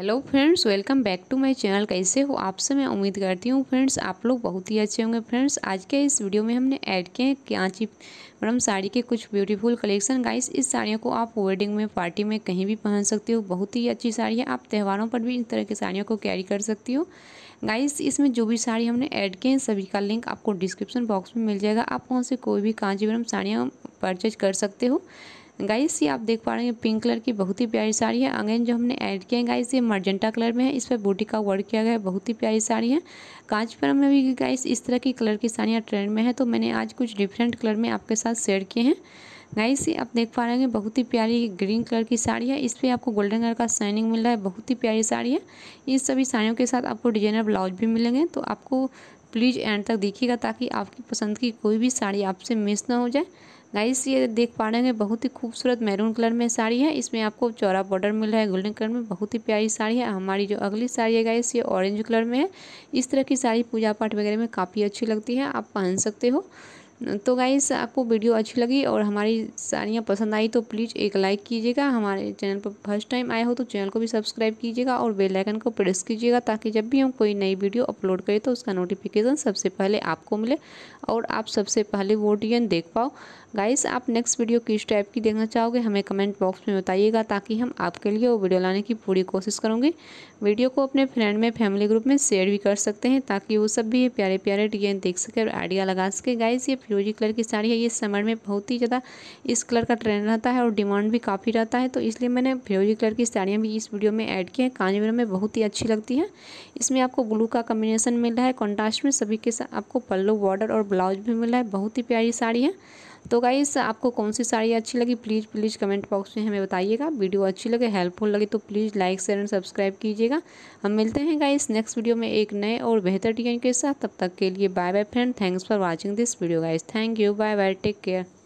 hello friends welcome back to my channel कैसे हो आपसे मैं उम्मीद करती हूँ फ्रेंड्स आप लोग बहुत ही अच्छे होंगे फ्रेंड्स आज के इस वीडियो में हमने ऐड किए हैं कांची मैडम साड़ी के कुछ ब्यूटीफुल कलेक्शन गाइस इस साड़ियों को आप वेडिंग में पार्टी में कहीं भी पहन सकते हो बहुत ही अच्छी साड़ी है आप त्यौहारों पर भी इस तरह की साड़ियों को कैरी कर सकती हो गाइस इसमें जो भी साड़ी हमने ऐड किए हैं सभी का लिंक आपको डिस्क्रिप्शन बॉक्स में मिल जाएगा आप वहाँ से कोई भी कांची मैडम साड़ियाँ परचेज कर सकते हो गाइस ये आप देख पा रहे हैं पिंक कलर की बहुत ही प्यारी साड़ी है अगेन जो हमने ऐड किया है गाइस ये मर्जेंटा कलर में है इस पर बूटी का वर्क किया गया है बहुत ही प्यारी साड़ी है कांचपुरम में भी गाइस इस तरह की कलर की साड़ियाँ ट्रेंड में है तो मैंने आज कुछ डिफरेंट कलर में आपके साथ शेयर किए हैं गाइस ये आप देख पा रहे हैं बहुत ही प्यारी ग्रीन कलर की साड़ी है इस पर आपको गोल्डन कलर का शाइनिंग मिल रहा है बहुत ही प्यारी साड़ी है इन सभी साड़ियों के साथ आपको डिजाइनर ब्लाउज भी मिलेंगे तो आपको प्लीज़ एंड तक देखिएगा ताकि आपकी पसंद की कोई भी साड़ी आपसे मिस ना हो जाए गाइस ये देख पा रहे हैं बहुत ही खूबसूरत मैरून कलर में साड़ी है इसमें आपको चौरा बॉर्डर मिल रहा है गोल्डन कलर में बहुत ही प्यारी साड़ी है हमारी जो अगली साड़ी है गाइस ये ऑरेंज कलर में है इस तरह की साड़ी पूजा पाठ वगैरह में काफ़ी अच्छी लगती है आप पहन सकते हो तो गाइस आपको वीडियो अच्छी लगी और हमारी साड़ियाँ पसंद आई तो प्लीज़ एक लाइक कीजिएगा हमारे चैनल पर फर्स्ट टाइम आए हो तो चैनल को भी सब्सक्राइब कीजिएगा और बेल आइकन को प्रेस कीजिएगा ताकि जब भी हम कोई नई वीडियो अपलोड करें तो उसका नोटिफिकेशन सबसे पहले आपको मिले और आप सबसे पहले वो डिज़ाइन देख पाओ गाइस आप नेक्स्ट वीडियो किस टाइप की देखना चाहोगे हमें कमेंट बॉक्स में बताइएगा ताकि हम आपके लिए वो वीडियो लाने की पूरी कोशिश करूँगी वीडियो को अपने फ्रेंड में फैमिली ग्रुप में शेयर भी कर सकते हैं ताकि वो सब भी प्यारे प्यारे डिज़ाइन देख सके और आइडिया लगा सके गाइस ये फिरोजी कलर की साड़ी है ये समर में बहुत ही ज़्यादा इस कलर का ट्रेंड रहता है और डिमांड भी काफ़ी रहता है तो इसलिए मैंने फिरोजी कलर की साड़ियाँ भी इस वीडियो में ऐड की हैं कांजीवरम में बहुत ही अच्छी लगती है इसमें आपको ब्लू का कम्बिनेशन मिल रहा है कॉन्ट्रास्ट में सभी के साथ आपको पल्लू बॉर्डर और ब्लाउज भी मिला है बहुत ही प्यारी साड़ी है तो गाइस आपको कौन सी साड़ी अच्छी लगी प्लीज़ प्लीज़ कमेंट बॉक्स में हमें बताइएगा वीडियो अच्छी लगे हेल्पफुल लगे तो please like share and subscribe कीजिएगा हम मिलते हैं गाइस नेक्स्ट वीडियो में एक नए और बेहतर डिजाइन के साथ तब तक के लिए bye bye friend thanks for watching this video guys thank you bye bye take care